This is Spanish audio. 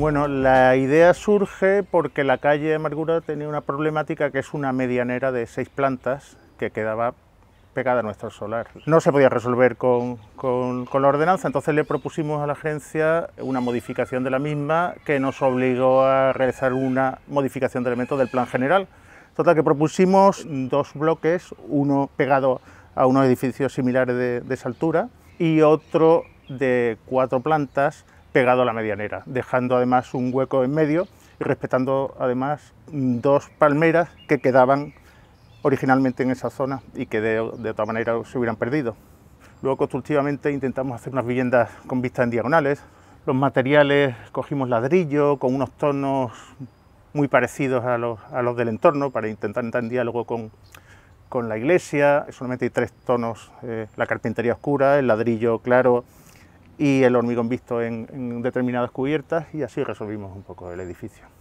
Bueno, la idea surge porque la calle de tenía una problemática que es una medianera de seis plantas que quedaba pegada a nuestro solar. No se podía resolver con, con, la ordenanza, entonces le propusimos a la agencia una modificación de la misma que nos obligó a realizar una modificación de elementos del plan general. Total que propusimos dos bloques, uno pegado a unos edificios similares de, de esa altura y otro de cuatro plantas pegado a la medianera, dejando además un hueco en medio y respetando además dos palmeras que quedaban originalmente en esa zona y que de, otra manera se hubieran perdido. Luego constructivamente intentamos hacer unas viviendas con vistas en diagonales. Los materiales cogimos ladrillo con unos tonos muy parecidos a los, del entorno para intentar entrar en diálogo con, la iglesia. Solamente hay tres tonos, eh, la carpintería oscura, el ladrillo claro y el hormigón visto en, determinadas cubiertas y así resolvimos un poco el edificio.